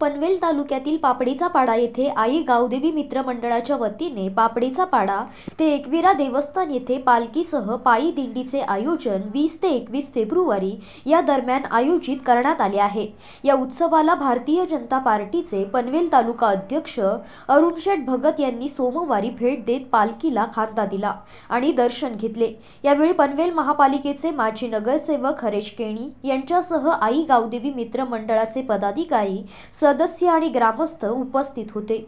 पनवेल तालुक्यातील पापडीचा पाडा येथे आई गावदेवी मित्र मंडळाच्या वतीने पापडीचा पाडा ते एकविरा देवस्थान येथे पालखीसह पायी दिंडीचे आयोजन वीस ते एकवीस फेब्रुवारी या दरम्यान आयोजित करण्यात आले आहे या उत्सवाला भारतीय जनता पार्टीचे पनवेल तालुका अध्यक्ष अरुणशेठ भगत यांनी सोमवारी भेट देत पालखीला खांदा दिला आणि दर्शन घेतले यावेळी पनवेल महापालिकेचे माजी नगरसेवक हरेश केणी यांच्यासह आई गावदेवी मित्र मंडळाचे पदाधिकारी सदस्य आणि ग्रामस्थ उपस्थित होते